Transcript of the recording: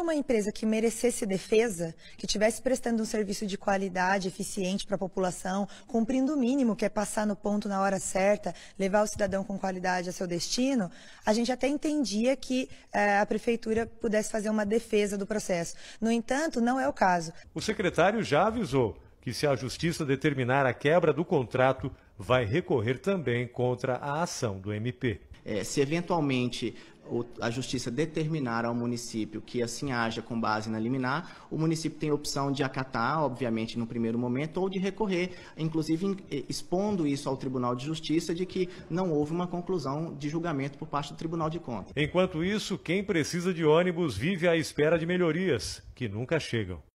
uma empresa que merecesse defesa, que estivesse prestando um serviço de qualidade, eficiente para a população, cumprindo o mínimo, que é passar no ponto na hora certa, levar o cidadão com qualidade a seu destino, a gente até entendia que eh, a prefeitura pudesse fazer uma defesa do processo. No entanto, não é o caso. O secretário já avisou que, se a justiça determinar a quebra do contrato, vai recorrer também contra a ação do MP. É, se eventualmente a justiça determinar ao município que assim haja com base na liminar, o município tem a opção de acatar, obviamente, no primeiro momento, ou de recorrer, inclusive eh, expondo isso ao Tribunal de Justiça de que não houve uma conclusão de julgamento por parte do Tribunal de Contas. Enquanto isso, quem precisa de ônibus vive à espera de melhorias, que nunca chegam.